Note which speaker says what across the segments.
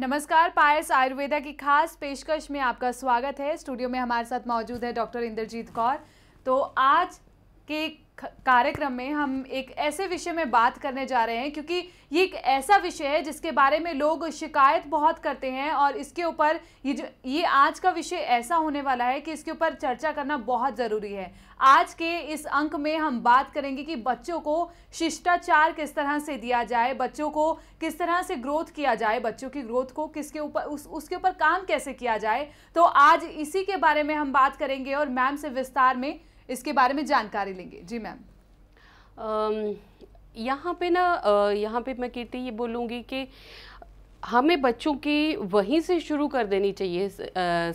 Speaker 1: नमस्कार पायस आयुर्वेदा की खास पेशकश में आपका स्वागत है स्टूडियो में हमारे साथ मौजूद है डॉक्टर इंद्रजीत कौर तो आज के कार्यक्रम में हम एक ऐसे विषय में बात करने जा रहे हैं क्योंकि ये एक ऐसा विषय है जिसके बारे में लोग शिकायत बहुत करते हैं और इसके ऊपर ये जो ये आज का विषय ऐसा होने वाला है कि इसके ऊपर चर्चा करना बहुत ज़रूरी है आज के इस अंक में हम बात करेंगे कि बच्चों को शिष्टाचार किस तरह से दिया जाए बच्चों को किस तरह से ग्रोथ किया जाए बच्चों की ग्रोथ को किसके ऊपर उस उसके ऊपर काम कैसे किया जाए तो आज इसी के बारे में हम बात करेंगे और मैम से विस्तार में इसके बारे में जानकारी लेंगे जी
Speaker 2: मैम यहाँ पे ना यहाँ पे मैं कीर्ति ये बोलूँगी कि हमें बच्चों की वहीं से शुरू कर देनी चाहिए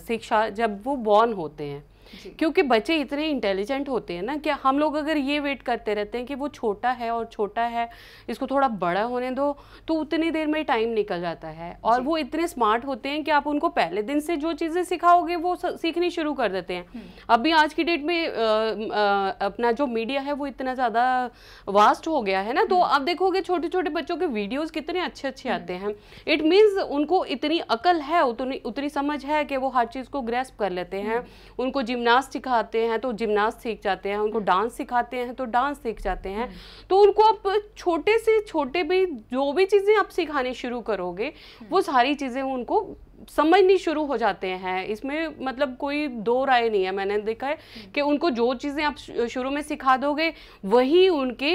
Speaker 2: शिक्षा जब वो बॉर्न होते हैं क्योंकि बच्चे इतने इंटेलिजेंट होते हैं ना कि हम लोग अगर ये वेट करते रहते हैं कि वो छोटा है और छोटा है इसको थोड़ा बड़ा होने दो तो उतनी देर में टाइम निकल जाता है और वो इतने स्मार्ट होते हैं कि आप उनको पहले दिन से जो चीज़ें सिखाओगे वो सीखनी शुरू कर देते हैं हम्म। अभी आज की डेट में अपना जो मीडिया है वो इतना ज़्यादा वास्ट हो गया है ना तो हम्म। आप देखोगे छोटे छोटे बच्चों के वीडियोज़ कितने अच्छे अच्छे हम्म। आते हैं इट मीन्स उनको इतनी अकल है उतनी उतनी समझ है कि वो हर चीज़ को ग्रेस्प कर लेते हैं उनको जिम जिमनास्ट सिखाते हैं तो जिमनास्ट सीख जाते हैं उनको डांस हम्म। सिखाते हैं तो डांस सीख जाते हैं हम्म। तो उनको आप छोटे से छोटे भी जो भी चीज़ें आप सिखानी शुरू करोगे हम्म। वो सारी चीज़ें उनको समझनी शुरू हो जाते हैं इसमें मतलब कोई दो राय नहीं है मैंने देखा है कि उनको जो चीज़ें आप शुरू में सिखा दोगे वही उनके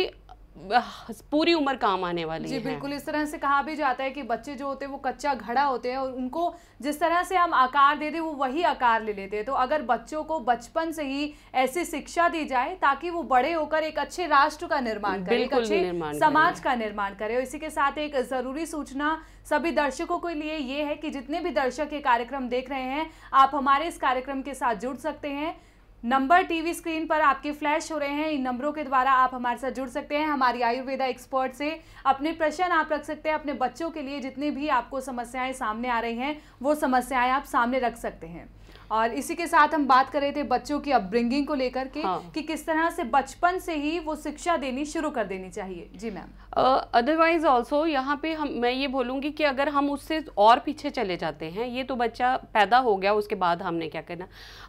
Speaker 2: हाँ, पूरी उम्र काम आने वाली जी है। बिल्कुल
Speaker 1: इस तरह से कहा भी जाता है कि बच्चे जो होते हैं वो कच्चा घड़ा होते हैं और उनको जिस तरह से हम आकार देते वो वही आकार ले लेते हैं तो अगर बच्चों को बचपन से ही ऐसी शिक्षा दी जाए ताकि वो बड़े होकर एक अच्छे राष्ट्र का निर्माण करें एक अच्छे समाज का निर्माण करे और इसी के साथ एक ज़रूरी सूचना सभी दर्शकों के लिए ये है कि जितने भी दर्शक ये कार्यक्रम देख रहे हैं आप हमारे इस कार्यक्रम के साथ जुड़ सकते हैं नंबर टीवी स्क्रीन पर आपके फ्लैश हो रहे हैं इन नंबरों के द्वारा आप हमारे साथ जुड़ सकते हैं हमारी आयुर्वेदा एक्सपर्ट से अपने प्रश्न आप रख सकते हैं अपने बच्चों के लिए जितनी भी आपको समस्याएं सामने आ रही हैं वो समस्याएं आप सामने रख सकते हैं और इसी के साथ हम बात कर रहे थे बच्चों की अपब्रिंगिंग को लेकर के हाँ. कि किस तरह से बचपन से ही वो शिक्षा देनी शुरू कर देनी चाहिए जी मैम अदरवाइज
Speaker 2: ऑल्सो यहाँ पे हम मैं ये बोलूँगी कि अगर हम उससे और पीछे चले जाते हैं ये तो बच्चा पैदा हो गया उसके बाद हमने क्या करना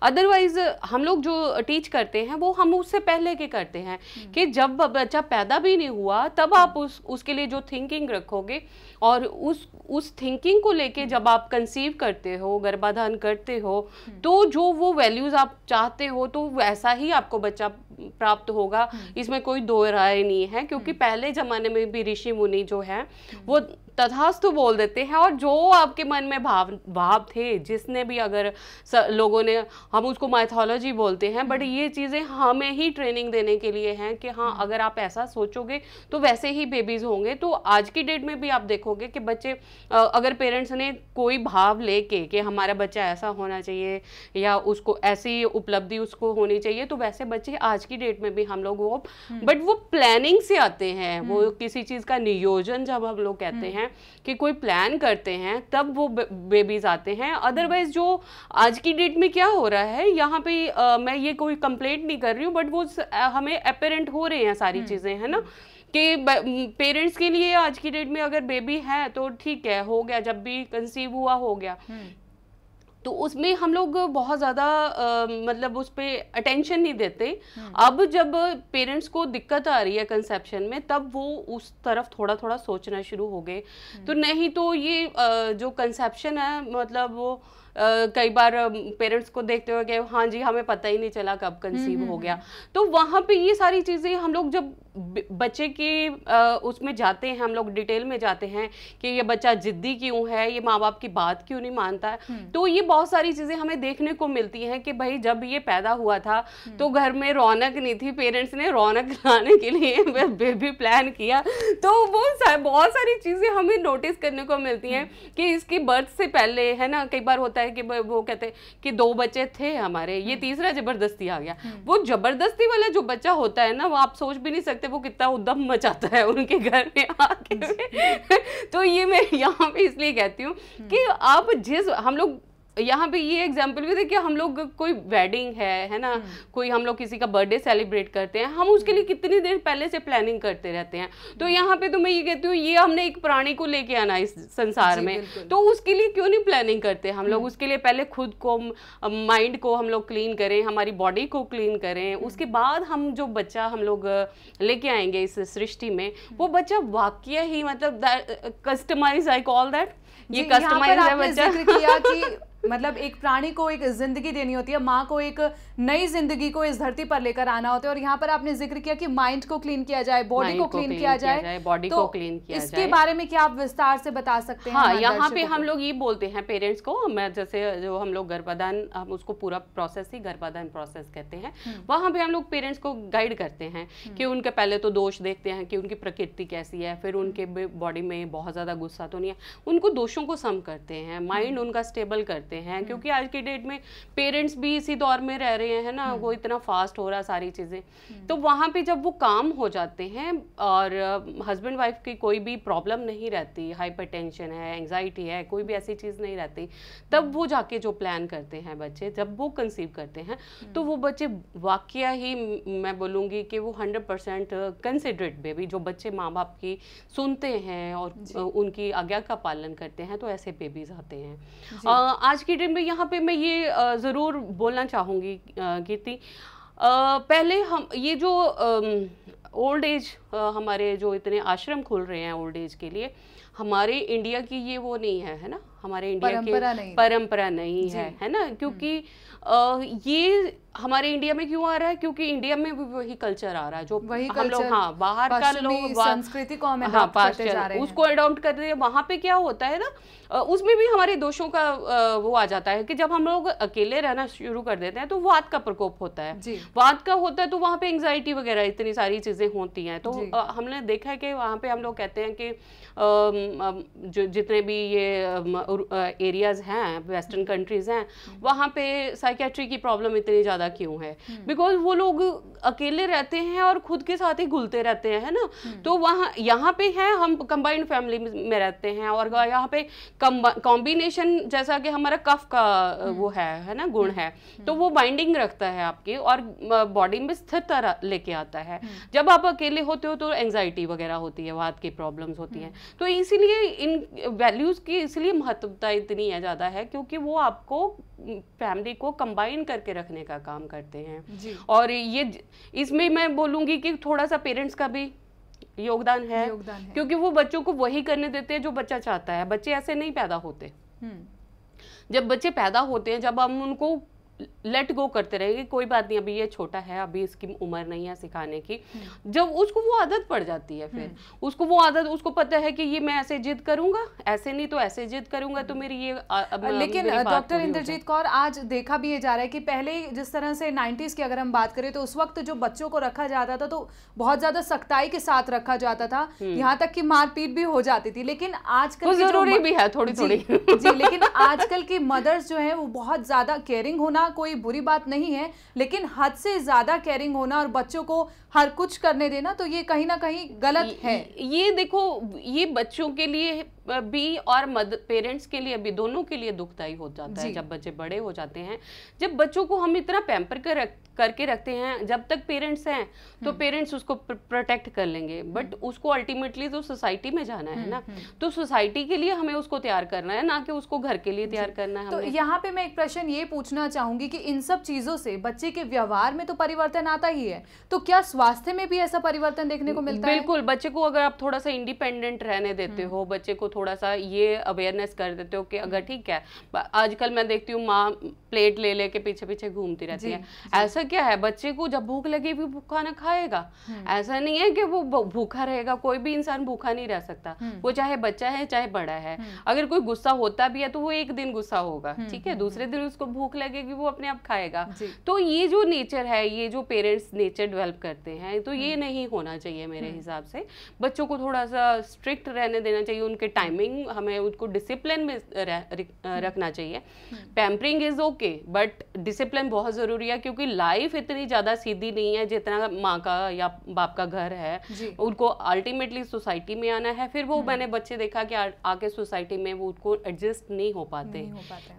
Speaker 2: अदरवाइज हम लोग जो टीच करते हैं वो हम उससे पहले के करते हैं हम्म। कि जब बच्चा पैदा भी नहीं हुआ तब आप उस उसके लिए जो थिंकिंग रखोगे और उस उस थिंकिंग को लेके जब आप कंसीव करते हो गर्भाधान करते हो हम्म। तो जो वो वैल्यूज़ आप चाहते हो तो वैसा ही आपको बच्चा प्राप्त होगा हम्म। इसमें कोई दो राय नहीं है क्योंकि हम्म। पहले जमाने में भी ऋषि मुनि जो है हम्म। वो तथास्तु बोल देते हैं और जो आपके मन में भाव भाव थे जिसने भी अगर स, लोगों ने हम उसको माइथोलॉजी बोलते हैं बट ये चीज़ें हमें ही ट्रेनिंग देने के लिए हैं कि हाँ अगर आप ऐसा सोचोगे तो वैसे ही बेबीज़ होंगे तो आज की डेट में भी आप देखोगे कि बच्चे अगर पेरेंट्स ने कोई भाव लेके कि हमारा बच्चा ऐसा होना चाहिए या उसको ऐसी उपलब्धि उसको होनी चाहिए तो वैसे बच्चे आज की डेट में भी हम लोग वो बट हम्म। वो प्लानिंग से आते हैं वो हम्म। किसी चीज़ का नियोजन जब हम लोग कहते हम्म। हैं कि कोई प्लान करते हैं तब वो बेबीज आते हैं अदरवाइज जो आज की डेट में क्या हो रहा है यहाँ पे आ, मैं ये कोई कंप्लेंट नहीं कर रही हूँ बट वो हमें अपेरेंट हो रहे हैं सारी चीज़ें है ना कि पेरेंट्स के लिए आज की डेट में अगर बेबी है तो ठीक है हो गया जब भी कंसीव हुआ हो गया तो उसमें हम लोग बहुत ज़्यादा मतलब उस पर अटेंशन नहीं देते हम्म। अब जब पेरेंट्स को दिक्कत आ रही है कंसेप्शन में तब वो उस तरफ थोड़ा थोड़ा सोचना शुरू हो गए हम्म। तो नहीं तो ये आ, जो कंसेप्शन है मतलब वो Uh, कई बार पेरेंट्स को देखते हुए कि हाँ जी हमें पता ही नहीं चला कब कंसीव हम्म, हो गया तो वहाँ पे ये सारी चीज़ें हम लोग जब बच्चे की उसमें जाते हैं हम लोग डिटेल में जाते हैं कि ये बच्चा जिद्दी क्यों है ये माँ बाप की बात क्यों नहीं मानता है हम्म। तो ये बहुत सारी चीज़ें हमें देखने को मिलती हैं कि भाई जब ये पैदा हुआ था हम्म। तो घर में रौनक नहीं थी पेरेंट्स ने रौनक लाने के लिए बेबी प्लान किया तो वो सा, बहुत सारी चीज़ें हमें नोटिस करने को मिलती हैं हम्म। कि इसकी बर्थ से पहले है ना कई बार होता है कि वो कहते हैं कि दो बच्चे थे हमारे ये तीसरा ज़बरदस्ती आ गया वो ज़बरदस्ती वाला जो बच्चा होता है ना वो आप सोच भी नहीं सकते सकते वो कितना उदम मचाता है उनके घर में आके तो ये मैं यहाँ पे इसलिए कहती हूँ कि हम्म। आप जिस हम लोग यहाँ पे ये एग्जाम्पल भी देखिए हम लोग कोई वेडिंग है है ना हम्म। कोई हम लोग किसी का बर्थडे सेलिब्रेट करते हैं हम उसके लिए हम्म। कितनी देर पहले से प्लानिंग करते रहते हैं तो हम्म। यहाँ पे तो मैं ये कहती हूँ ये हमने एक प्राणी को लेके आना इस संसार में तो उसके लिए क्यों नहीं प्लानिंग करते हम लोग उसके लिए पहले खुद को माइंड को हम लोग क्लीन करें हमारी बॉडी को क्लीन करें उसके बाद हम जो बच्चा हम लोग लेके आएंगे इस सृष्टि में वो बच्चा वाक्य ही
Speaker 1: मतलब कस्टमाइज आई कॉल दैट ये कस्टमाइज है बच्चा किया कि मतलब एक प्राणी को एक जिंदगी देनी होती है माँ को एक नई जिंदगी को इस धरती पर लेकर आना होता है और यहाँ पर आपने जिक्र किया कि माइंड को क्लीन किया जाए बॉडी को, को क्लीन किया जाए बॉडी तो को क्लीन किया इसके जाए। बारे में क्या आप विस्तार से बता सकते हाँ, हैं यहाँ पे हम
Speaker 2: लोग ये बोलते हैं पेरेंट्स को मैं जैसे जो हम लोग गर्भाधान हम उसको पूरा प्रोसेस ही गर्भाधान प्रोसेस कहते हैं हम्म। वहाँ पे हम लोग पेरेंट्स को गाइड करते हैं हम्म। कि उनके पहले तो दोष देखते हैं कि उनकी प्रकृति कैसी है फिर हम्म। उनके बॉडी में बहुत ज्यादा गुस्सा तो नहीं है उनको दोष दोषों को सम करते हैं माइंड हम्म। उनका स्टेबल करते हैं हम्म। क्योंकि आज के डेट में पेरेंट्स भी इसी दौर में रह रहे हैं ना हम्म। वो इतना फास्ट हो रहा सारी चीज़ें तो वहाँ पे जब वो काम हो जाते हैं और हस्बैंड वाइफ की कोई भी प्रॉब्लम नहीं रहती हाइपर है एंगजाइटी है कोई भी ऐसी चीज़ नहीं रहती तब वो जाके जो प्लान करते हैं बच्चे जब वो कंसीव करते हैं तो वो बच्चे वाक्य ही मैं बोलूँगी कि वो हंड्रेड परसेंट कंसिडरेट बेबी जो बच्चे माँ बाप की सुनते हैं और उनकी आज्ञा का पालन करते देखते हैं तो ऐसे बेबीज़ आते हैं आज की डेट में यहाँ पे मैं ये ज़रूर बोलना चाहूँगी कीर्ति पहले हम ये जो ओल्ड एज हमारे जो इतने आश्रम खुल रहे हैं ओल्ड एज के लिए हमारे इंडिया की ये वो नहीं है है ना हमारे इंडिया की परंपरा नहीं परंपरा नहीं है है ना हम्म। क्योंकि आ, ये हमारे इंडिया में क्यों आ रहा है क्योंकि इंडिया में भी वही कल्चर आ रहा है जो वही हम लोग हाँ बाहर का लोग संस्कृति
Speaker 1: को हमें हाँ, जा रहे हैं उसको
Speaker 2: अडोप्ट कर रहे हैं वहाँ पे क्या होता है ना उसमें भी हमारे दोषों का वो आ जाता है कि जब हम लोग अकेले रहना शुरू कर देते हैं तो वाद का प्रकोप होता है वाद का होता है तो वहाँ पे एंगजाइटी वगैरह इतनी सारी चीजें होती हैं तो हमने देखा है कि वहाँ पे हम लोग कहते हैं कि जितने भी ये एरियाज हैं वेस्टर्न कंट्रीज हैं वहाँ पे साइकेट्री की प्रॉब्लम इतनी ज़्यादा ज़्यादा क्यों है बिकॉज हम्म। वो लोग अकेले रहते हैं और खुद के साथ ही घुलते रहते हैं है ना हम्म। तो वहाँ यहाँ पे है हम कंबाइंड फैमिली में रहते हैं और यहाँ पे कॉम्बिनेशन जैसा कि हमारा कफ का हम्म। वो है है ना गुण है तो वो बाइंडिंग रखता है आपके और बॉडी में स्थिरता लेके आता है जब आप अकेले होते हो तो एंगजाइटी वगैरह होती है वाद की प्रॉब्लम होती है तो इसीलिए इन वैल्यूज़ की इसलिए महत्वता इतनी है ज़्यादा है क्योंकि वो आपको फैमिली को कंबाइन करके रखने का काम करते हैं और ये इसमें मैं बोलूंगी कि थोड़ा सा पेरेंट्स का भी योगदान है, योगदान है क्योंकि वो बच्चों को वही करने देते हैं जो बच्चा चाहता है बच्चे ऐसे नहीं पैदा होते
Speaker 1: हम्म।
Speaker 2: जब बच्चे पैदा होते हैं जब हम उनको लेट गो करते रहेंगे कोई बात नहीं अभी ये छोटा है अभी इसकी उम्र नहीं है सिखाने की हम्म। जब उसको वो आदत पड़ जाती है फिर हम्म। उसको वो आदत उसको पता है कि ये मैं ऐसे जिद करूंगा ऐसे नहीं तो ऐसे जिद करूंगा तो मेरी ये आ, अब, लेकिन डॉक्टर इंद्रजीत
Speaker 1: कौर आज देखा भी ये जा रहा है कि पहले जिस तरह से नाइन्टीज़ की अगर हम बात करें तो उस वक्त जो बच्चों को रखा जाता था तो बहुत ज़्यादा सख्ताई के साथ रखा जाता था हम्म। यहाँ तक की मारपीट भी हो जाती थी लेकिन आजकल जरूरी भी है थोड़ी थोड़ी लेकिन आजकल की मदर्स जो है वो बहुत ज़्यादा केयरिंग होना करना कोई बुरी बात नहीं है लेकिन हद से ज़्यादा केयरिंग होना और बच्चों को हर कुछ करने देना तो ये कहीं ना कहीं गलत है ये देखो ये
Speaker 2: बच्चों के लिए भी और पेरेंट्स के लिए भी दोनों के लिए दुखदायी हो जाता है जब बच्चे बड़े हो जाते हैं जब बच्चों को हम इतना पैम्पर कर रख करके रखते हैं जब तक पेरेंट्स हैं तो हम्म। पेरेंट्स उसको प्रोटेक्ट कर लेंगे बट हम्म। उसको अल्टीमेटली तो सोसाइटी में जाना है हम्म, ना तो सोसाइटी के लिए हमें उसको तैयार करना है ना कि उसको घर के लिए तैयार करना है तो यहाँ
Speaker 1: पे मैं एक प्रश्न ये पूछना चाहूंगी कि इन सब चीजों से बच्चे के व्यवहार में तो परिवर्तन आता ही है तो क्या स्वास्थ्य में भी ऐसा परिवर्तन देखने को मिलता है
Speaker 2: बिल्कुल बच्चे को अगर आप थोड़ा सा इंडिपेंडेंट रहने देते हो बच्चे को थोड़ा सा ये अवेयरनेस कर देते हो कि अगर हम्म। ठीक है आजकल मैं देखती हूँ माँ प्लेट ले के पीछे पीछे घूमती रहती है ऐसा क्या है बच्चे को जब भूख लगेगी वो खाना खाएगा हम्म। ऐसा नहीं है कि वो भूखा रहेगा कोई भी इंसान भूखा नहीं रह सकता हम्म। वो चाहे बच्चा है चाहे बड़ा है अगर कोई गुस्सा होता भी है तो वो एक दिन गुस्सा होगा ठीक है दूसरे दिन उसको भूख लगेगी वो अपने आप खाएगा तो ये जो नेचर है ये जो पेरेंट्स नेचर डेवलप करते हैं तो ये नहीं होना चाहिए मेरे हिसाब से बच्चों को थोड़ा सा स्ट्रिक्ट रहने देना चाहिए उनके टाइम टाइमिंग हमें उसको डिसिप्लिन में हम्म। रखना चाहिए pampering is okay but discipline बहुत ज़रूरी है क्योंकि लाइफ इतनी ज़्यादा सीधी नहीं है जितना माँ का या बाप का घर है उनको अल्टीमेटली सोसाइटी में आना है फिर वो हम्म। मैंने बच्चे देखा कि आके सोसाइटी में वो उसको एडजस्ट नहीं हो पाते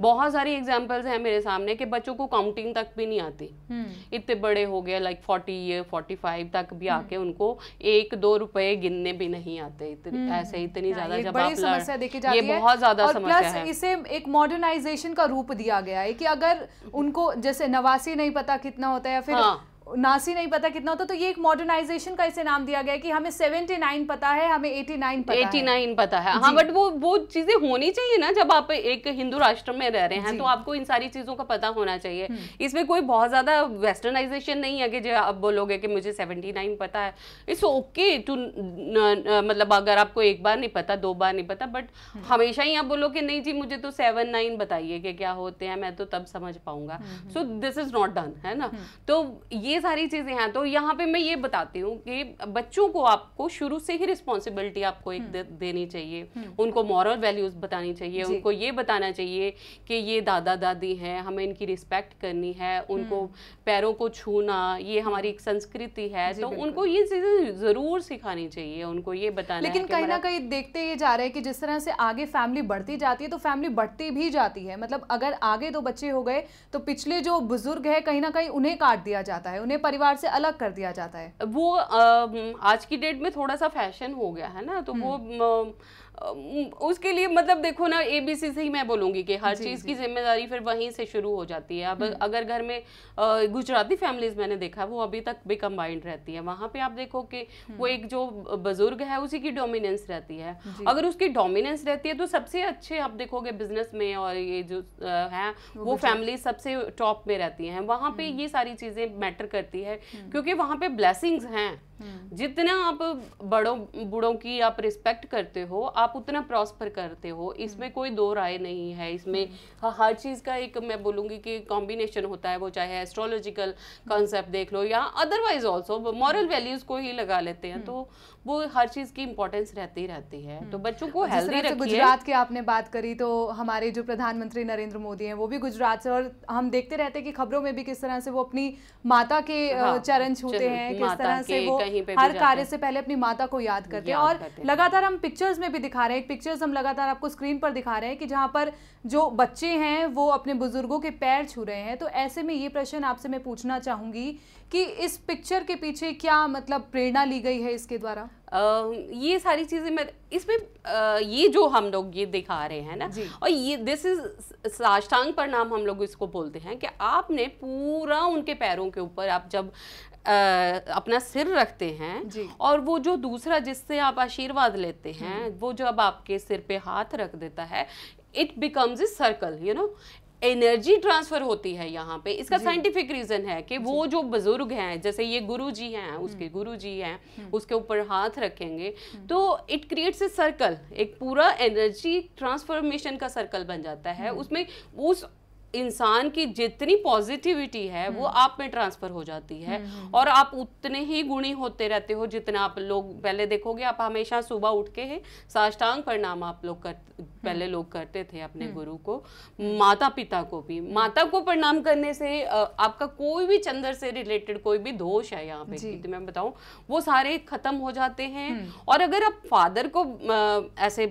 Speaker 2: बहुत सारी एग्जाम्पल्स हैं मेरे सामने कि बच्चों को काउंटिंग तक भी नहीं आती हम्म। इतने बड़े हो गए like forty year forty five तक भी आके उनको एक दो रुपए गिनने भी नहीं आते इतन, ऐसे इतनी ज्यादा जब आप समस्या देखी जाती है बहुत ज्यादा और प्लस इसे
Speaker 1: एक मॉडर्नाइजेशन का रूप दिया गया है कि अगर उनको जैसे नवासी नहीं पता कितना होता है या फिर हाँ। नासी नहीं पता कितना होता तो ये एक मॉडर्नाइजेशन का इसे नाम दिया गया कि हमें नाइन पता है हमें एटी नाइन एटी नाइन
Speaker 2: पता है हाँ बट वो वो चीजें होनी चाहिए ना जब आप एक हिंदू राष्ट्र में रह रहे हैं तो आपको इन सारी चीजों का पता होना चाहिए हम्म। इसमें कोई बहुत ज्यादा वेस्टर्नाइजेशन नहीं है कि जो आप बोलोगे कि मुझे सेवेंटी पता है इट्स ओके टू मतलब अगर आपको एक बार नहीं पता दो बार नहीं पता बट हम्म। हमेशा ही आप बोलो कि नहीं जी मुझे तो सेवन नाइन बताइए कि क्या होते हैं मैं तो तब समझ पाऊंगा so this is not done है ना हम्म। तो ये सारी चीज़ें हैं तो यहाँ पे मैं ये बताती हूँ कि बच्चों को आपको शुरू से ही रिस्पॉन्सिबिलिटी आपको एक हम्म। दे, देनी चाहिए हम्म। उनको मॉरल वैल्यूज़ बतानी चाहिए उनको ये बताना चाहिए कि ये दादा दादी हैं हमें इनकी रिस्पेक्ट करनी है उनको हम्म। पैरों को छूना ये हमारी एक संस्कृति है तो उनको ये चीज़ें ज़रूर सिखानी चाहिए उनको ये बताना लेकिन कहीं ना
Speaker 1: कहीं देखते ये जा रहे हैं कि जिस तरह से आगे फैमिली बढ़ती जाती है तो फैमिली बढ़ती भी जाती है मतलब अगर आगे दो बच्चे हो गए तो पिछले जो बुजुर्ग है कहीं ना कहीं उन्हें काट दिया जाता है उन्हें परिवार से अलग कर दिया जाता है
Speaker 2: वो आ, आज की डेट में थोड़ा सा फैशन हो गया है ना तो वो हम्म। उसके लिए मतलब देखो ना एबीसी से ही मैं बोलूँगी कि हर चीज़ की जिम्मेदारी फिर वहीं से शुरू हो जाती है अब हम्म। अगर घर में गुजराती फैमिलीज मैंने देखा वो अभी तक भी कंबाइंड रहती है वहाँ पे आप देखो कि वो हम्म। एक जो बुजुर्ग है उसी की डोमिनेंस रहती है अगर उसकी डोमिनेंस रहती है तो सबसे अच्छे आप देखोगे बिजनेस में और ये जो है वो फैमिली सबसे टॉप में रहती हैं वहाँ पे हम्म। ये सारी चीज़ें मैटर करती है क्योंकि वहाँ पे ब्लेसिंग्स हैं हम्म। जितना आप बड़ों बूढ़ों की आप रिस्पेक्ट करते हो आप उतना प्रॉस्पर करते हो हम्म। इसमें कोई दो राय नहीं है इसमें हम्म। हर चीज़ का एक मैं बोलूँगी कि कॉम्बिनेशन होता है वो चाहे एस्ट्रोलॉजिकल कॉन्सेप्ट देख लो या अदरवाइज ऑल्सो मॉरल वैल्यूज़ को ही लगा लेते हैं तो वो हर चीज़ की इंपॉर्टेंस रहती रहती है तो
Speaker 1: बच्चों को हेल्दी गुजरात की आपने बात करी तो हमारे जो प्रधानमंत्री नरेंद्र मोदी हैं वो भी गुजरात से और हम देखते रहते हैं कि खबरों में भी किस तरह से वो अपनी माता के हाँ, चरण छूते हैं किस तरह से वो कहीं पे हर कार्य से पहले अपनी माता को याद करते हैं और लगातार हम पिक्चर्स में भी दिखा रहे हैं पिक्चर्स हम लगातार आपको स्क्रीन पर दिखा रहे हैं कि जहाँ पर जो बच्चे हैं वो अपने बुजुर्गों के पैर छू रहे हैं तो ऐसे में ये प्रश्न आपसे मैं पूछना चाहूंगी कि इस पिक्चर के पीछे क्या मतलब प्रेरणा ली गई है इसके द्वारा Uh, ये सारी चीज़ें मैं इसमें
Speaker 2: uh, ये जो हम लोग ये दिखा रहे हैं ना और ये दिस इज साष्टांग पर नाम हम लोग इसको बोलते हैं कि आपने पूरा उनके पैरों के ऊपर आप जब अपना सिर रखते हैं और वो जो दूसरा जिससे आप आशीर्वाद लेते हैं हम्म। वो जो अब आपके सिर पे हाथ रख देता है it becomes a circle you know energy transfer होती है यहाँ पे इसका साइंटिफिक रीजन है कि वो जो बुजुर्ग हैं जैसे ये गुरु जी हैं हम्म। उसके गुरु जी हैं हम्म। उसके ऊपर हाथ रखेंगे तो इट क्रिएट्स ए सर्कल एक पूरा एनर्जी ट्रांसफॉर्मेशन का सर्कल बन जाता है उसमें उस इंसान की जितनी पॉजिटिविटी है वो हम्म। आप में ट्रांसफर हो जाती है हम्म। और आप उतने ही गुणी होते रहते हो जितना आप लोग पहले देखोगे आप हमेशा सुबह उठ के ही साष्टांग प्रणाम आप लोग कर पहले हम्म। लोग करते थे अपने गुरु को माता पिता को भी माता को प्रणाम करने से आपका कोई भी चंद्र से रिलेटेड कोई भी दोष है यहाँ पे तो मैं बताऊँ वो सारे खत्म हो जाते हैं और अगर आप फादर को ऐसे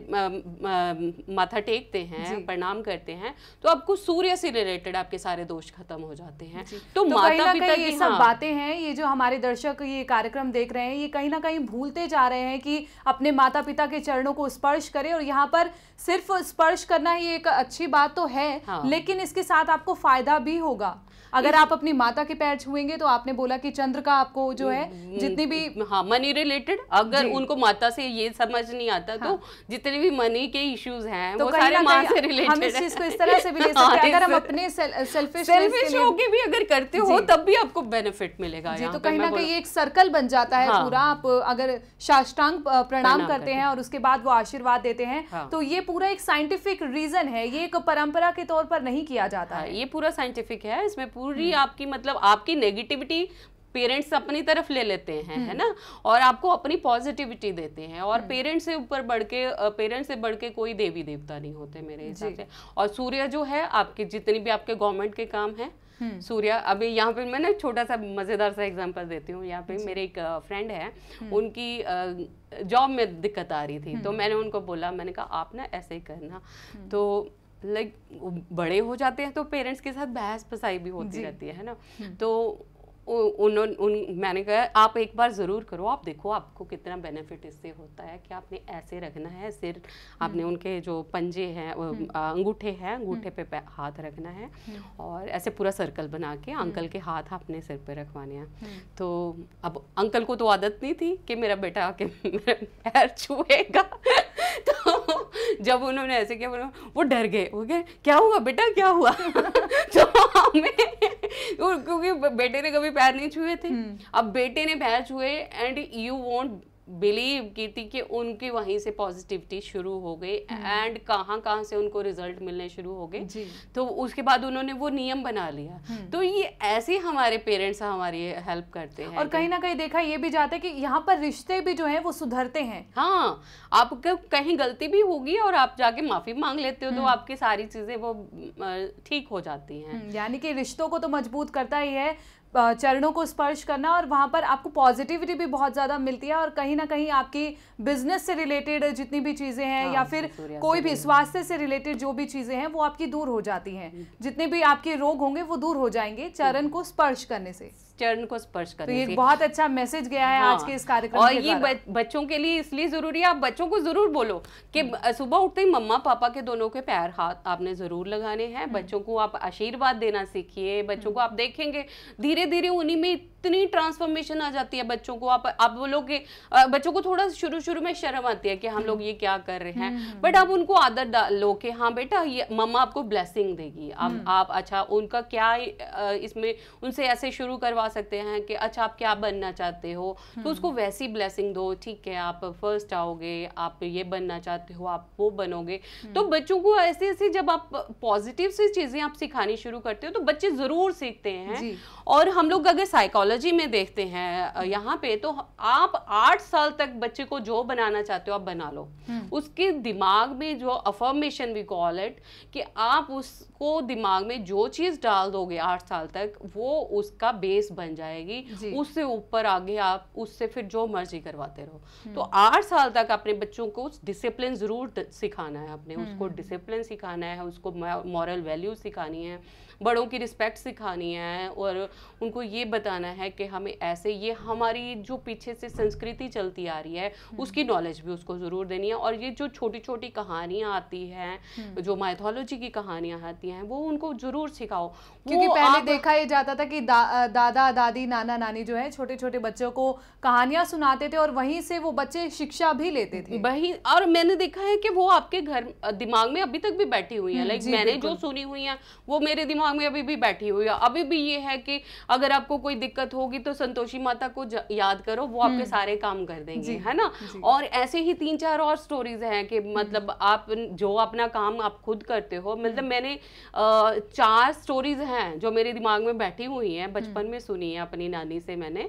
Speaker 2: माथा टेकते हैं प्रणाम करते हैं तो आपको सूर्य से से रिलेटेड आपके सारे दोष खत्म हो जाते हैं तो, तो माता पिता ये सब हाँ। बातें
Speaker 1: हैं ये जो हमारे दर्शक ये कार्यक्रम देख रहे हैं ये कहीं ना कहीं भूलते जा रहे हैं कि अपने माता पिता के चरणों को स्पर्श करें और यहाँ पर सिर्फ स्पर्श करना ही एक अच्छी बात तो है हाँ। लेकिन इसके साथ आपको फायदा भी होगा अगर आप अपनी माता के पैर छुएंगे तो आपने बोला कि चंद्र का आपको जो है जितनी
Speaker 2: भी हाँ मनी रिलेटेड अगर उनको माता से ये समझ नहीं आता तो हाँ, तो जितने भी मनी के इश्यूज हैं तो वो सारे माँ से रिलेटेड हम इस चीज को इस तरह से भी ले हाँ, सकते हैं अगर हम अपने
Speaker 1: सेल्फिश सेल्फिश होके
Speaker 2: भी अगर करते हो तब भी आपको बेनिफिट मिलेगा जी तो कहीं ना कहीं एक
Speaker 1: सर्कल बन जाता है हाँ। पूरा आप अगर साष्टांग प्रणाम करते हैं और उसके बाद वो आशीर्वाद देते हैं हाँ। तो ये पूरा एक साइंटिफिक रीजन है ये एक परंपरा के तौर पर नहीं किया जाता है ये पूरा साइंटिफिक है इसमें पूरी हम्म। आपकी मतलब आपकी नेगेटिविटी पेरेंट्स अपनी तरफ
Speaker 2: ले लेते हैं है हम्म। ना और आपको अपनी पॉजिटिविटी देते हैं और पेरेंट्स हम्म। से ऊपर बढ़ के पेरेंट्स से बढ़ के कोई देवी देवता नहीं होते मेरे हिसाब से और सूर्य जो है आपके जितनी भी आपके गवर्नमेंट के काम है सूर्य अभी यहाँ पे मैं ना छोटा सा मज़ेदार सा एग्जांपल देती हूँ यहाँ पे मेरे एक फ्रेंड है उनकी जॉब में दिक्कत आ रही थी तो मैंने उनको बोला मैंने कहा आप ना ऐसे ही करना तो लाइक बड़े हो जाते हैं तो पेरेंट्स के साथ बहस पसाई भी होती रहती है ना हम्म। तो उन्होंने उन मैंने कहा आप एक बार ज़रूर करो आप देखो आपको कितना बेनिफिट इससे होता है कि आपने ऐसे रखना है सिर हम्म। आपने उनके जो पंजे हैं हम्म। अंगूठे हैं अंगूठे पे हाथ रखना है और ऐसे पूरा सर्कल बना के अंकल के हाथ अपने सिर पे रखवाने हैं तो अब अंकल को तो आदत नहीं थी कि मेरा बेटा आके मेरा पैर छुएगा तो जब उन्होंने ऐसे किया बोला वो डर गए वो क्या क्या हुआ बेटा क्या हुआ तो हमें क्योंकि बेटे ने कभी पैर नहीं छुए थे हम्म। अब बेटे ने पैर छुए एंड यू वॉन्ट बिलीव की थी कि उनकी वहीं से पॉजिटिविटी शुरू हो गई एंड हम्म। कहाँ कहाँ से उनको रिजल्ट मिलने शुरू हो गए तो उसके बाद उन्होंने वो नियम बना लिया हम्म। तो ये ऐसे हमारे पेरेंट्स हमारी हेल्प करते हैं और कहीं ना कहीं देखा ये भी जाता है कि यहाँ पर रिश्ते भी जो है वो सुधरते हैं हाँ आप कहीं गलती भी होगी और आप जाके माफी मांग लेते हो तो हम्म। आपकी सारी चीजें वो ठीक हो जाती
Speaker 1: है यानी कि रिश्तों को तो मजबूत करता ही है चरणों को स्पर्श करना और वहाँ पर आपको पॉजिटिविटी भी बहुत ज़्यादा मिलती है और कहीं ना कहीं आपकी बिजनेस से रिलेटेड जितनी भी चीज़ें हैं हाँ, या फिर कोई भी स्वास्थ्य से रिलेटेड जो भी चीज़ें हैं वो आपकी दूर हो जाती हैं जितने भी आपके रोग होंगे वो दूर हो जाएंगे चरण को स्पर्श करने से
Speaker 2: चरण को स्पर्श कर तो ये बहुत
Speaker 1: अच्छा मैसेज गया है हाँ, आज के इस कार्यक्रम और ये
Speaker 2: बच्चों के लिए इसलिए जरूरी है आप बच्चों को जरूर बोलो कि हम्म। सुबह उठते ही मम्मा पापा के दोनों के पैर हाथ आपने जरूर लगाने हैं हम्म। बच्चों को आप आशीर्वाद देना सीखिए बच्चों हम्म। को आप देखेंगे धीरे धीरे उन्हीं में इतनी ट्रांसफॉर्मेशन आ जाती है बच्चों को आप आप बोलोगे बच्चों को थोड़ा शुरू शुरू में शर्म आती है कि हम लोग ये क्या कर रहे हैं बट हम्म। आप उनको आदत डालो कि हाँ बेटा ये मम्मा आपको ब्लेसिंग देगी आप हम्म। आप अच्छा उनका क्या इसमें उनसे ऐसे शुरू करवा सकते हैं कि अच्छा आप क्या बनना चाहते हो तो हम्म। उसको वैसी ब्लेसिंग दो ठीक है आप फर्स्ट आओगे आप ये बनना चाहते हो आप वो बनोगे तो बच्चों को ऐसे ऐसे जब आप पॉजिटिव से चीज़ें आप सिखानी शुरू करते हो तो बच्चे ज़रूर सीखते हैं और हम लोग अगर साइकोलॉजी में देखते हैं यहाँ पे तो आप आठ साल तक बच्चे को जो बनाना चाहते हो आप बना लो हम्म। उसके दिमाग में जो अफर्मेशन वी कॉल इट कि आप उसको दिमाग में जो चीज़ डाल दोगे आठ साल तक वो उसका बेस बन जाएगी उससे ऊपर आगे आप उससे फिर जो मर्जी करवाते रहो हम्म। तो आठ साल तक अपने बच्चों को डिसिप्लिन ज़रूर सिखाना है अपने उसको डिसिप्लिन हम्म। सिखाना है उसको मॉरल वैल्यू सिखानी है बड़ों की रिस्पेक्ट सिखानी है और उनको ये बताना है कि हमें ऐसे ये हमारी जो पीछे से संस्कृति चलती आ रही है हम्म। उसकी नॉलेज भी उसको ज़रूर देनी है और ये जो छोटी छोटी कहानियाँ आती हैं हम्म। जो माइथोलॉजी की कहानियाँ आती हैं वो उनको ज़रूर सिखाओ क्योंकि पहले देखा
Speaker 1: ये जाता था कि दा, दादा दादी नाना नानी जो है छोटे छोटे बच्चों को कहानियाँ सुनाते थे और वहीं से वो बच्चे शिक्षा भी लेते थे वही और मैंने देखा
Speaker 2: है कि वो आपके घर दिमाग में अभी तक भी बैठी हुई है लाइक हम्म, मैंने जो सुनी हुई है वो मेरे दिमाग में अभी भी बैठी हुई है अभी भी ये है कि अगर आपको कोई दिक्कत होगी तो संतोषी माता को याद करो वो आपके हम्म। सारे काम कर देंगे है ना और ऐसे ही तीन चार और स्टोरीज हैं कि हम्म। मतलब आप जो अपना काम आप खुद करते हो मतलब हम्म। मैंने चार स्टोरीज हैं जो मेरे दिमाग में बैठी हुई है बचपन में सुनी है अपनी नानी से मैंने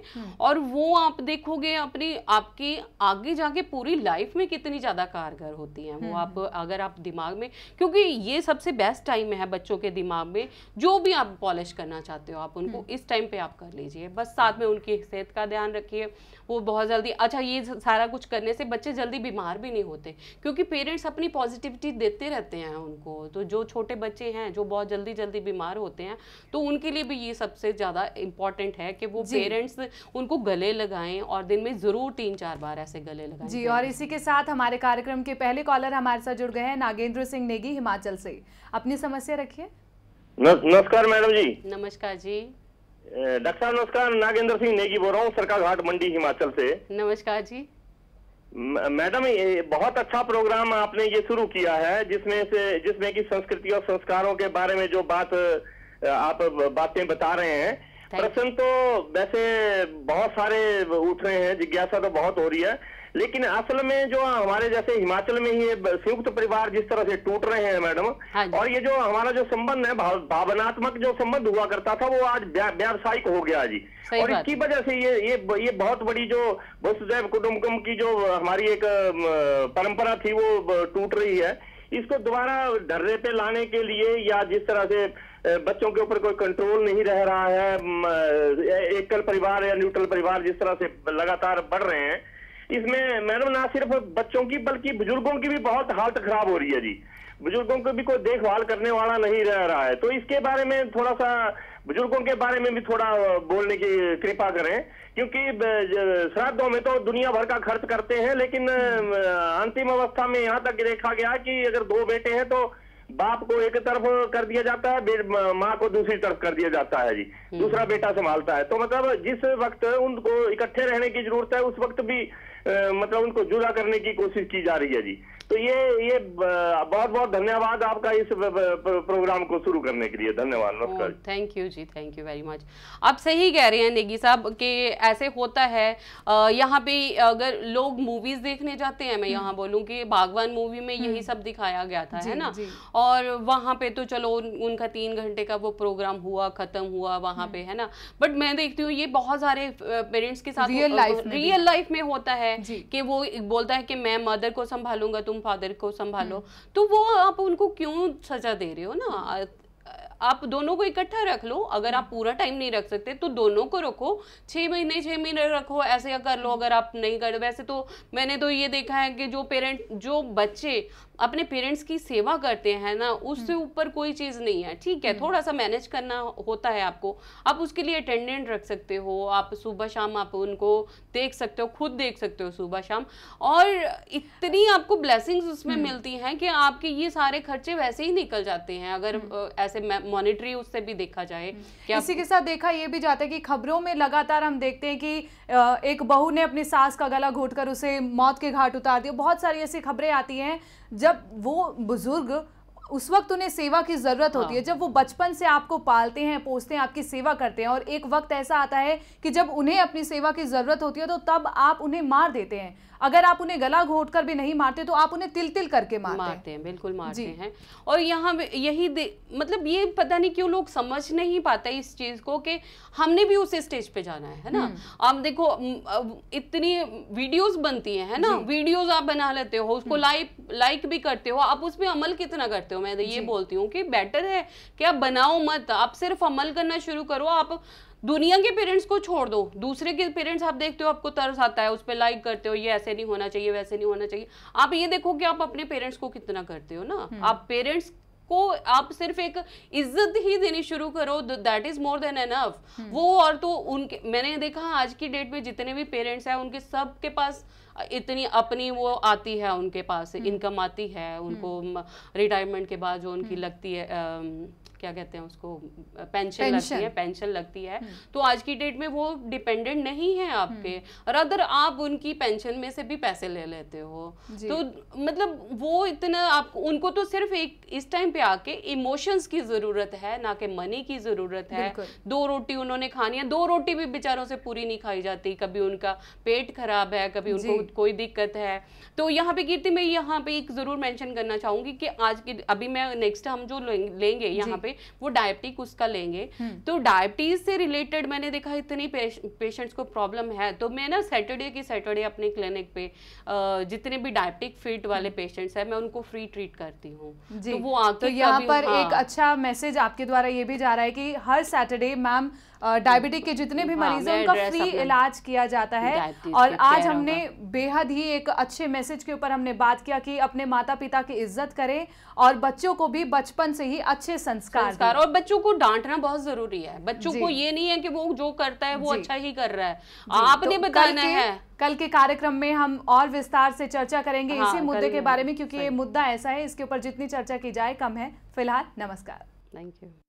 Speaker 2: और वो आप देखोगे अपनी आपकी आगे जाके पूरी लाइफ में कितनी ज़्यादा कारगर होती है वो आप अगर आप दिमाग में क्योंकि ये सबसे बेस्ट टाइम है बच्चों के दिमाग में जो भी आप पॉलिश करना चाहते हो आप उनको इस टाइम पे आप कर लीजिए बस साथ में उनकी सेहत का ध्यान रखिए वो बहुत जल्दी अच्छा ये सारा कुछ करने से बच्चे जल्दी बीमार भी नहीं होते क्योंकि पेरेंट्स अपनी पॉजिटिविटी देते रहते हैं उनको तो जो छोटे बच्चे हैं जो बहुत जल्दी जल्दी बीमार होते हैं तो उनके लिए भी ये सबसे ज़्यादा इम्पॉर्टेंट है कि वो पेरेंट्स उनको गले लगाएं और दिन में ज़रूर तीन चार बार ऐसे गले लगाएं जी और
Speaker 1: इसी के साथ हमारे कार्यक्रम के पहले कॉलर हमारे साथ जुड़ गए हैं नागेंद्र सिंह नेगी हिमाचल से अपनी समस्या रखिए
Speaker 3: नमस्कार मैडम जी
Speaker 2: नमस्कार जी
Speaker 3: डॉक्टर साहब नमस्कार नागेंद्र सिंह नेगी बोल रहा हूँ सरका घाट मंडी हिमाचल से
Speaker 2: नमस्कार जी
Speaker 3: मैडम ये बहुत अच्छा प्रोग्राम आपने ये शुरू किया है जिसमें से जिसमें की संस्कृति और संस्कारों के बारे में जो बात आप बातें बता रहे हैं प्रश्न तो वैसे बहुत सारे उठ रहे हैं जिज्ञासा तो बहुत हो रही है लेकिन असल में जो हमारे जैसे हिमाचल में ही संयुक्त तो परिवार जिस तरह से टूट रहे हैं मैडम हाँ और ये जो हमारा जो संबंध है भाव, भावनात्मक जो संबंध हुआ करता था वो आज व्यावसायिक हो गया जी और इसकी वजह से ये ये ये बहुत बड़ी जो वसुदैव कुटुम्बकम की जो हमारी एक परंपरा थी वो टूट रही है इसको दोबारा ढर्रे पे लाने के लिए या जिस तरह से बच्चों के ऊपर कोई कंट्रोल नहीं रह रहा है एकल परिवार या न्यूट्रल परिवार जिस तरह से लगातार बढ़ रहे हैं इसमें मैडम ना सिर्फ बच्चों की बल्कि बुजुर्गों की भी बहुत हालत खराब हो रही है जी बुजुर्गों को भी कोई देखभाल करने वाला नहीं रह रहा है तो इसके बारे में थोड़ा सा बुजुर्गों के बारे में भी थोड़ा बोलने की कृपा करें क्योंकि श्राद्धों में तो दुनिया भर का खर्च करते हैं लेकिन अंतिम अवस्था में यहाँ तक देखा गया कि अगर दो बेटे हैं तो बाप को एक तरफ कर दिया जाता है माँ को दूसरी तरफ कर दिया जाता है जी हम्म। दूसरा बेटा संभालता है तो मतलब जिस वक्त उनको इकट्ठे रहने की जरूरत है उस वक्त भी आ, मतलब उनको जुदा करने की कोशिश की जा रही है जी तो ये ये बहुत बहुत धन्यवाद आपका इस प्रोग्राम को शुरू करने के लिए धन्यवाद नमस्कार
Speaker 2: थैंक यू जी थैंक यू वेरी मच आप सही कह रहे हैं नेगी साहब कि ऐसे होता है यहाँ पे अगर लोग मूवीज देखने जाते हैं मैं यहाँ बोलूँ कि बागवान मूवी में यही हम्म। सब दिखाया गया था है ना और वहाँ पे तो चलो उनका तीन घंटे का वो प्रोग्राम हुआ खत्म हुआ वहाँ हम्म। पे है ना बट मैं देखती हूँ ये बहुत सारे पेरेंट्स के साथ रियल लाइफ में होता है कि वो बोलता है कि मैं मदर को संभालूंगा तुम तुम फादर को संभालो हम्म। तो वो आप उनको क्यों सजा दे रहे हो ना आप दोनों को इकट्ठा रख लो अगर आप हम्म। पूरा टाइम नहीं रख सकते तो दोनों को रखो छः महीने छः महीने रखो ऐसे कर लो अगर आप नहीं कर वैसे तो मैंने तो ये देखा है कि जो पेरेंट जो बच्चे अपने पेरेंट्स की सेवा करते हैं ना उससे हम्म। ऊपर कोई चीज़ नहीं है ठीक है हम्म। थोड़ा सा मैनेज करना होता है आपको आप उसके लिए अटेंडेंट रख सकते हो आप सुबह शाम आप उनको देख सकते हो खुद देख सकते हो सुबह शाम और इतनी आपको ब्लेसिंग्स उसमें हम्म। मिलती हैं कि आपके ये सारे खर्चे वैसे ही निकल जाते हैं अगर ऐसे मॉनिटरी उससे भी देखा जाए इसी के
Speaker 1: साथ देखा ये भी जाता है कि खबरों में लगातार हम देखते हैं कि एक बहू ने अपनी सास का गला घोट कर उसे मौत के घाट उतार दिया बहुत सारी ऐसी खबरें आती हैं जब वो बुज़ुर्ग उस वक्त उन्हें सेवा की ज़रूरत हाँ। होती है हाँ। जब वो बचपन से आपको पालते हैं पोसते हैं आपकी सेवा करते हैं और एक वक्त ऐसा आता है कि जब उन्हें अपनी सेवा की ज़रूरत होती है तो तब आप उन्हें मार देते हैं अगर आप उन्हें गला घोट कर भी नहीं मारते तो आप उन्हें तिल तिल करके मारते, मारते हैं बिल्कुल मारते हैं और यहाँ यही मतलब ये पता नहीं क्यों लोग
Speaker 2: समझ नहीं पाते इस चीज़ को कि हमने भी उस स्टेज पे जाना है है ना आप हम्म। देखो इतनी वीडियोस बनती हैं है ना वीडियोस आप बना लेते हो उसको हम्म। लाइक लाइक भी करते हो आप उस पर अमल कितना करते हो हो मैं तो ये बोलती हूँ कि बेटर है कि आप बनाओ मत आप सिर्फ अमल करना शुरू करो आप दुनिया के पेरेंट्स को छोड़ दो दूसरे के पेरेंट्स आप देखते हो आपको तरस आता है उस पर लाइक करते हो ये ऐसे नहीं होना चाहिए वैसे नहीं होना चाहिए आप ये देखो कि आप अपने पेरेंट्स को कितना करते हो ना हम्म। आप पेरेंट्स को आप सिर्फ एक इज्जत ही देनी शुरू करो that is more than enough वो और तो उनके मैंने देखा आज की डेट में जितने भी पेरेंट्स हैं उनके सब के पास इतनी अपनी वो आती है उनके पास इनकम हम्म। आती है उनको रिटायरमेंट हम्म। के बाद जो उनकी हम्म। लगती है क्या कहते हैं उसको पेंशन लगती है पेंशन लगती है हम्म। तो आज की डेट में वो डिपेंडेंट नहीं है आपके हम्म। और अदर आप उनकी पेंशन में से भी पैसे ले लेते हो तो मतलब वो इतना आप उनको तो सिर्फ एक इस टाइम पे आके इमोशंस की जरूरत है ना कि मनी की जरूरत है दो रोटी उन्होंने खानी है दो रोटी भी बेचारों से पूरी नहीं खाई जाती कभी उनका पेट खराब है कभी उनको कोई दिक्कत है तो यहाँ पे कीर्ति मैं यहाँ पे एक जरूर मेंशन करना चाहूंगी कि आज की अभी मैं नेक्स्ट हम जो लेंगे यहाँ पे पे वो डायबिटिक उसका लेंगे हम्म। तो डायबिटीज से रिलेटेड मैंने देखा इतनी पेशेंट्स को प्रॉब्लम है तो मैं ना सैटरडे की सैटरडे अपने क्लिनिक पे जितने भी डायबिटिक फिट वाले पेशेंट्स हम्म। है मैं उनको फ्री ट्रीट करती हूँ तो वो आके तो यहाँ पर एक हाँ।
Speaker 1: अच्छा मैसेज आपके द्वारा ये भी जा रहा है कि हर सैटरडे मैम डायबिटिक के जितने भी मरीज हैं उनका फ्री इलाज किया जाता है और आज हमने बेहद ही एक अच्छे मैसेज के ऊपर हमने बात किया कि अपने माता पिता की इज्जत करें और बच्चों को भी बचपन से ही अच्छे संस्कार संस्कार और बच्चों को डांटना बहुत जरूरी है बच्चों को ये
Speaker 2: नहीं है कि वो जो करता है वो अच्छा ही कर रहा है तो आपने बताना है
Speaker 1: कल के कार्यक्रम में हम और विस्तार से चर्चा करेंगे हाँ, इसी मुद्दे के बारे में क्योंकि ये मुद्दा ऐसा है इसके ऊपर जितनी चर्चा की जाए कम है फिलहाल नमस्कार थैंक यू